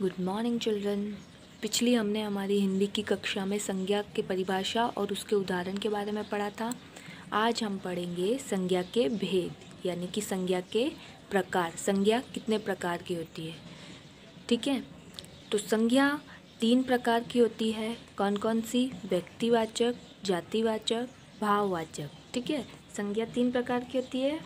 good morning children पिछली हमने हमारी हिंदी की कक्षा में संज्ञा के परिभाषा और उसके उदाहरण के बारे में पढ़ा था आज हम पढ़ेंगे संज्ञा के भेद यानी कि संज्ञा के प्रकार संज्ञा कितने प्रकार की होती है ठीक है तो संज्ञा तीन प्रकार की होती है कौन कौन सी व्यक्तिवाचक जातिवाचक भाववाचक ठीक है संज्ञा तीन प्रकार की होती है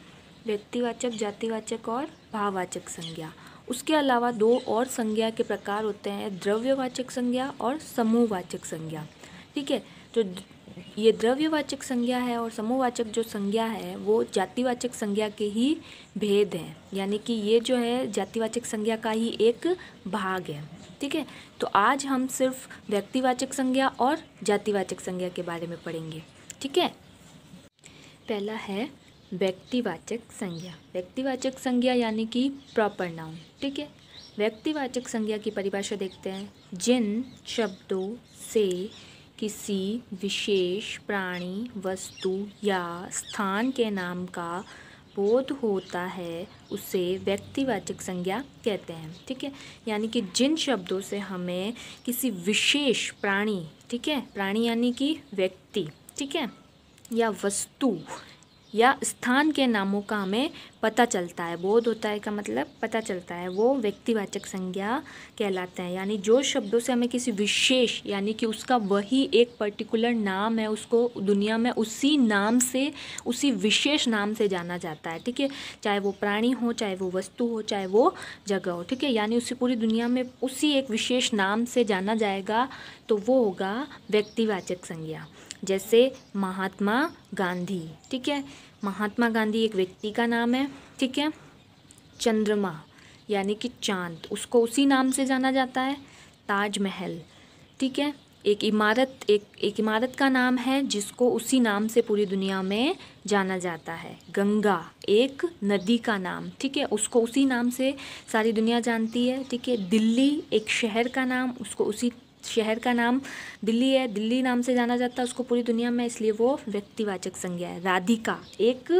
व्यक्तिवाचक जातिवाचक और भाववाचक संज्ञा उसके अलावा दो और संज्ञा के प्रकार होते हैं द्रव्यवाचक संज्ञा और समूहवाचक संज्ञा ठीक है तो ये द्रव्यवाचक संज्ञा है और समूहवाचक जो संज्ञा है वो जातिवाचक संज्ञा के ही भेद हैं यानी कि ये जो है जातिवाचक संज्ञा का ही एक भाग है ठीक है तो आज हम सिर्फ व्यक्तिवाचक संज्ञा और जातिवाचक संज्ञा के बारे में पढ़ेंगे ठीक है पहला है व्यक्तिवाचक संज्ञा व्यक्तिवाचक संज्ञा यानी कि प्रॉपर नाउन ठीक है व्यक्तिवाचक संज्ञा की परिभाषा देखते हैं जिन शब्दों से किसी विशेष प्राणी वस्तु या स्थान के नाम का बोध होता है उसे व्यक्तिवाचक संज्ञा कहते हैं ठीक है यानी कि जिन शब्दों से हमें किसी विशेष प्राणी ठीक है प्राणी यानी कि व्यक्ति ठीक है या वस्तु या स्थान के नामों का हमें पता चलता है बोध होता है का मतलब पता चलता है वो व्यक्तिवाचक संज्ञा कहलाते हैं यानी जो शब्दों से हमें किसी विशेष यानी कि उसका वही एक पर्टिकुलर नाम है उसको दुनिया में उसी नाम से उसी विशेष नाम से जाना जाता है ठीक है चाहे वो प्राणी हो चाहे वो वस्तु हो चाहे वो जगह हो ठीक है यानी उसी पूरी दुनिया में उसी एक विशेष नाम से जाना जाएगा तो वो होगा व्यक्तिवाचक संज्ञा जैसे महात्मा गांधी ठीक है महात्मा गांधी एक व्यक्ति का नाम है ठीक है चंद्रमा यानी कि चांद उसको उसी नाम से जाना जाता है ताजमहल ठीक है एक इमारत एक एक इमारत का नाम है जिसको उसी नाम से पूरी दुनिया में जाना जाता है गंगा एक नदी का नाम ठीक है उसको उसी नाम से सारी दुनिया जानती है ठीक है दिल्ली एक शहर का नाम उसको उसी शहर का नाम दिल्ली है दिल्ली नाम से जाना जाता है उसको पूरी दुनिया में इसलिए वो व्यक्तिवाचक संज्ञा है राधिका एक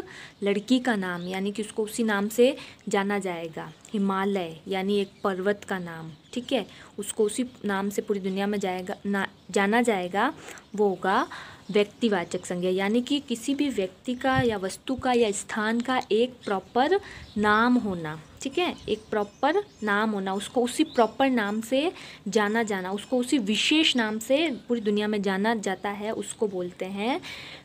लड़की का नाम यानी कि उसको उसी नाम से जाना जाएगा हिमालय यानी एक पर्वत का नाम ठीक है उसको उसी नाम से पूरी दुनिया में जाएगा ना जाना जाएगा वो होगा व्यक्तिवाचक संज्ञा यानी कि किसी भी व्यक्ति का या वस्तु का या स्थान का एक प्रॉपर नाम होना ठीक है एक प्रॉपर नाम होना उसको उसी प्रॉपर नाम से जाना जाना उसको उसी विशेष नाम से पूरी दुनिया में जाना जाता है उसको बोलते हैं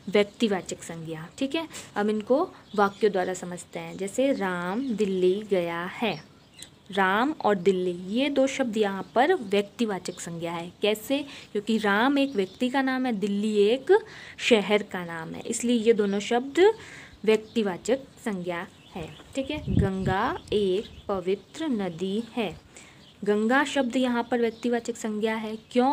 व्यक्तिवाचक संज्ञा ठीक है अब इनको वाक्यों द्वारा समझते हैं जैसे राम दिल्ली गया है राम और दिल्ली ये दो शब्द यहाँ पर व्यक्तिवाचक संज्ञा है कैसे क्योंकि राम एक व्यक्ति का नाम है दिल्ली एक शहर का नाम है इसलिए ये दोनों शब्द व्यक्तिवाचक संज्ञा है ठीक है गंगा एक पवित्र नदी है गंगा शब्द यहाँ पर व्यक्तिवाचक संज्ञा है क्यों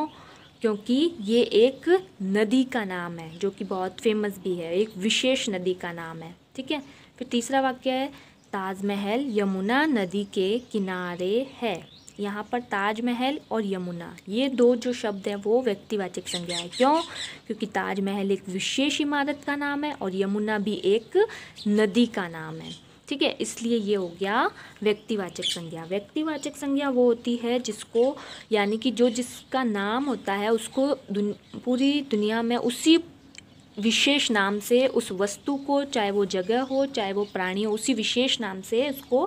क्योंकि ये एक नदी का नाम है जो कि बहुत फेमस भी है एक विशेष नदी का नाम है ठीक है फिर तीसरा वाक्य है ताजमहल यमुना नदी के किनारे है यहाँ पर ताजमहल और यमुना ये दो जो शब्द हैं वो व्यक्तिवाचक संज्ञा है क्यों क्योंकि ताजमहल एक विशेष इमारत का नाम है और यमुना भी एक नदी का नाम है ठीक है इसलिए ये हो गया व्यक्तिवाचक संज्ञा व्यक्तिवाचक संज्ञा वो होती है जिसको यानी कि जो जिसका नाम होता है उसको दुन, पूरी दुनिया में उसी विशेष नाम से उस वस्तु को चाहे वो जगह हो चाहे वो प्राणी हो उसी विशेष नाम से उसको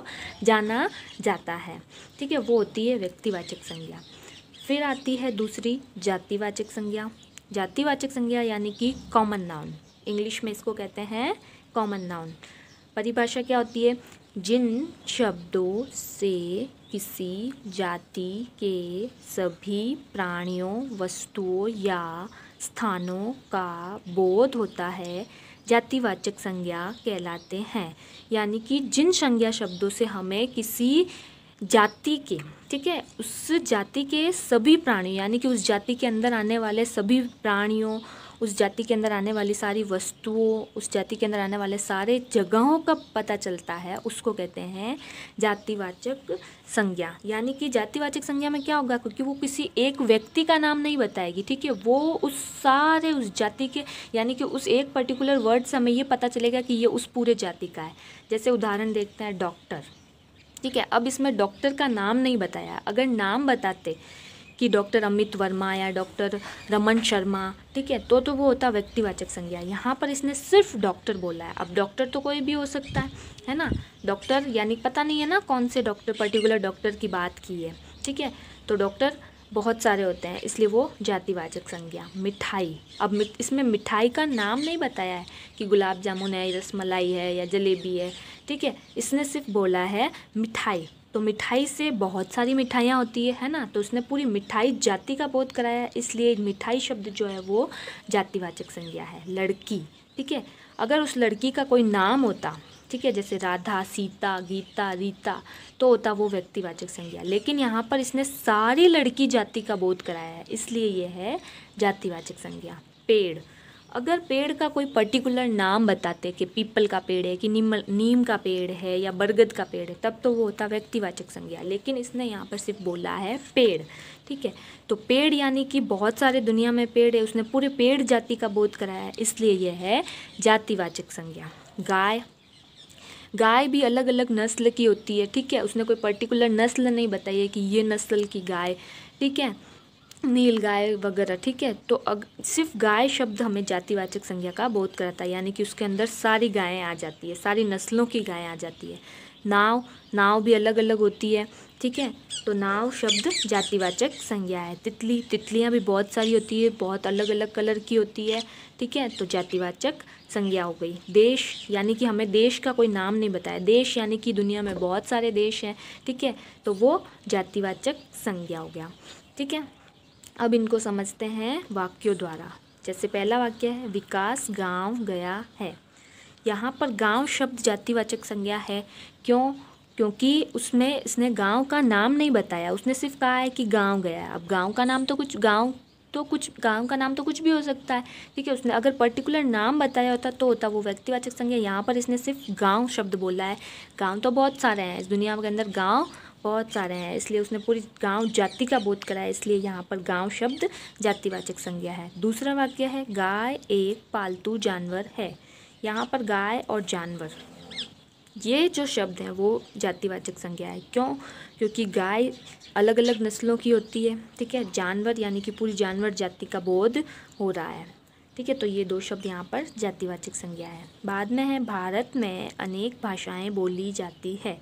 जाना जाता है ठीक है वो होती है व्यक्तिवाचक संज्ञा फिर आती है दूसरी जातिवाचक संज्ञा जातिवाचक संज्ञा यानी कि कॉमन नाउन इंग्लिश में इसको कहते हैं कॉमन नाउन परिभाषा क्या होती है जिन शब्दों से किसी जाति के सभी प्राणियों वस्तुओं या स्थानों का बोध होता है जातिवाचक संज्ञा कहलाते हैं यानी कि जिन संज्ञा शब्दों से हमें किसी जाति के ठीक है उस जाति के सभी प्राणी यानी कि उस जाति के अंदर आने वाले सभी प्राणियों उस जाति के अंदर आने वाली सारी वस्तुओं उस जाति के अंदर आने वाले सारे जगहों का पता चलता है उसको कहते हैं जातिवाचक संज्ञा यानी कि जातिवाचक संज्ञा में क्या होगा क्योंकि वो किसी एक व्यक्ति का नाम नहीं बताएगी ठीक है वो उस सारे उस जाति के यानी कि उस एक पर्टिकुलर वर्ड से हमें ये पता चलेगा कि ये उस पूरे जाति का है जैसे उदाहरण देखते हैं डॉक्टर ठीक है अब इसमें डॉक्टर का नाम नहीं बताया अगर नाम बताते कि डॉक्टर अमित वर्मा या डॉक्टर रमन शर्मा ठीक है तो तो वो होता व्यक्तिवाचक संज्ञा यहाँ पर इसने सिर्फ डॉक्टर बोला है अब डॉक्टर तो कोई भी हो सकता है है ना डॉक्टर यानी पता नहीं है ना कौन से डॉक्टर पर्टिकुलर डॉक्टर की बात की है ठीक है तो डॉक्टर बहुत सारे होते हैं इसलिए वो जातिवाचक संज्ञा मिठाई अब इसमें मिठाई का नाम नहीं बताया है कि गुलाब जामुन है रसमलाई है या जलेबी है ठीक है इसने सिर्फ बोला है मिठाई तो मिठाई से बहुत सारी मिठाइयाँ होती है है ना तो उसने पूरी मिठाई जाति का बोध कराया इसलिए मिठाई शब्द जो है वो जातिवाचक संज्ञा है लड़की ठीक है अगर उस लड़की का कोई नाम होता ठीक है जैसे राधा सीता गीता रीता तो होता वो व्यक्तिवाचक संज्ञा लेकिन यहाँ पर इसने सारी लड़की जाति का बोध कराया है इसलिए यह है जातिवाचक संज्ञा पेड़ अगर पेड़ का कोई पर्टिकुलर नाम बताते कि पीपल का पेड़ है कि नीम नीम का पेड़ है या बरगद का पेड़ है तब तो वो होता व्यक्तिवाचक संज्ञा लेकिन इसने यहाँ पर सिर्फ बोला है पेड़ ठीक है तो पेड़ यानी कि बहुत सारे दुनिया में पेड़ है उसने पूरे पेड़ जाति का बोध कराया है इसलिए यह है जातिवाचक संज्ञा गाय गाय भी अलग अलग नस्ल की होती है ठीक है उसने कोई पर्टिकुलर नस्ल नहीं बताई है कि ये नस्ल की गाय ठीक है नील गाय वगैरह ठीक है तो अग, सिर्फ गाय शब्द हमें जातिवाचक संज्ञा का बोध कराता है यानी कि उसके अंदर सारी गायें आ जाती है सारी नस्लों की गायें आ जाती है नाव नाव भी अलग अलग होती है ठीक है तो नाव शब्द जातिवाचक संज्ञा है तितली तितलियाँ भी बहुत सारी होती है बहुत अलग अलग कलर की होती है ठीक है तो जातिवाचक संज्ञा हो गई देश यानी कि हमें देश का कोई नाम नहीं बताया देश यानी कि दुनिया में बहुत सारे देश हैं ठीक है तो वो जातिवाचक संज्ञा हो गया ठीक है अब इनको समझते हैं वाक्यों द्वारा जैसे पहला वाक्य है विकास गांव गया है यहाँ पर गांव शब्द जातिवाचक संज्ञा है क्यों क्योंकि उसने इसने गांव का नाम नहीं बताया उसने सिर्फ कहा है कि गांव गया अब गांव का नाम तो कुछ गांव तो कुछ गांव का नाम तो कुछ भी हो सकता है ठीक है उसने अगर पर्टिकुलर नाम बताया होता तो होता वो व्यक्तिवाचक संज्ञा यहाँ पर इसने सिर्फ गांव शब्द बोला है गांव तो बहुत सारे हैं इस दुनिया के अंदर गांव बहुत सारे हैं इसलिए उसने पूरी गांव जाति का बोध कराया इसलिए यहाँ पर गांव शब्द जातिवाचक संज्ञा है दूसरा वाक्य है गाय एक पालतू जानवर है यहाँ पर गाय और जानवर ये जो शब्द है वो जातिवाचक संज्ञा है क्यों क्योंकि गाय अलग अलग नस्लों की होती है ठीक है जानवर यानी कि पूरी जानवर जाति का बोध हो रहा है ठीक है तो ये दो शब्द यहाँ पर जातिवाचक संज्ञा है बाद में है भारत में अनेक भाषाएं बोली जाती है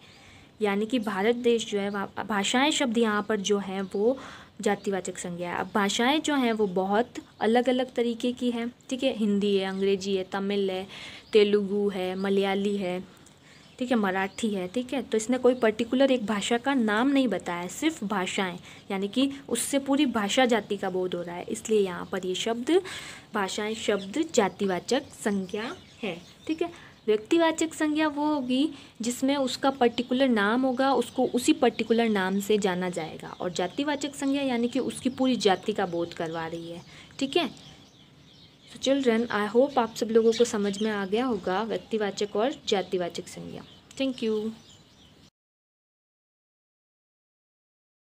यानी कि भारत देश जो है वहाँ भाषाएं शब्द यहाँ पर जो हैं वो जातिवाचक संज्ञा है अब भाषाएं जो हैं वो बहुत अलग अलग तरीके की हैं ठीक है हिंदी है अंग्रेजी है तमिल है तेलुगु है मलयाली है ठीक है मराठी है ठीक है तो इसने कोई पर्टिकुलर एक भाषा का नाम नहीं बताया सिर्फ भाषाएं यानी कि उससे पूरी भाषा जाति का बोध हो रहा है इसलिए यहाँ पर ये शब्द भाषाएं शब्द जातिवाचक संज्ञा है ठीक है व्यक्तिवाचक संज्ञा वो होगी जिसमें उसका पर्टिकुलर नाम होगा उसको उसी पर्टिकुलर नाम से जाना जाएगा और जातिवाचक संज्ञा यानी कि उसकी पूरी जाति का बोध करवा रही है ठीक है सो चिल्ड्रन आई होप आप सब लोगों को समझ में आ गया होगा व्यक्तिवाचक और जातिवाचक संज्ञा थैंक यू